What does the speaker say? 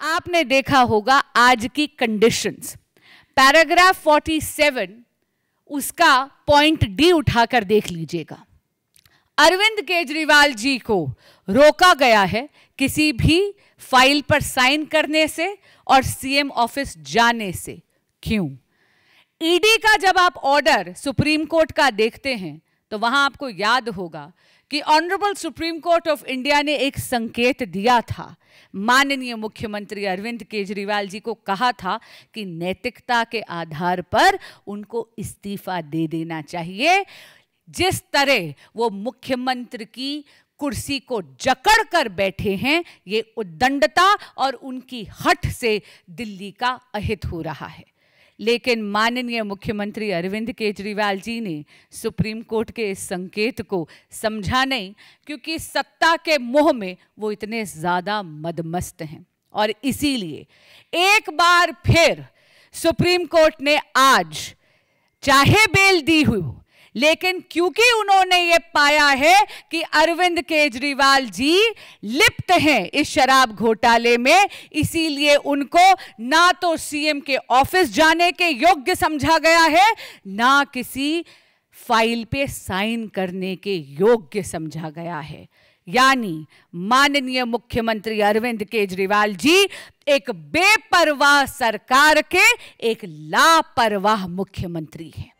आपने देखा होगा आज की कंडीशंस पैराग्राफ 47 उसका पॉइंट डी उठाकर देख लीजिएगा अरविंद केजरीवाल जी को रोका गया है किसी भी फाइल पर साइन करने से और सीएम ऑफिस जाने से क्यों ईडी e का जब आप ऑर्डर सुप्रीम कोर्ट का देखते हैं तो वहां आपको याद होगा कि honourable supreme court of India ने एक संकेत दिया था माननीय मुख्यमंत्री अरविंद केजरीवाल जी को कहा था कि नैतिकता के आधार पर उनको इस्तीफा दे देना चाहिए जिस तरह वो मुख्यमंत्री की कुर्सी को जकड़ कर बैठे हैं ये उद्दंडता और उनकी हट से दिल्ली का अहित हो रहा है लेकिन माननीय मुख्यमंत्री अरविंद केजरीवाल जी ने सुप्रीम कोर्ट के इस संकेत को समझा नहीं क्योंकि सत्ता के मोह में वो इतने ज़्यादा मदमस्त हैं और इसीलिए एक बार फिर सुप्रीम कोर्ट ने आज चाहे बेल दी हुई हो लेकिन क्योंकि उन्होंने ये पाया है कि अरविंद केजरीवाल जी लिप्त हैं इस शराब घोटाले में इसीलिए उनको ना तो सीएम के ऑफिस जाने के योग्य समझा गया है ना किसी फाइल पे साइन करने के योग्य समझा गया है यानी माननीय मुख्यमंत्री अरविंद केजरीवाल जी एक बेपरवाह सरकार के एक लापरवाह मुख्यमंत्री हैं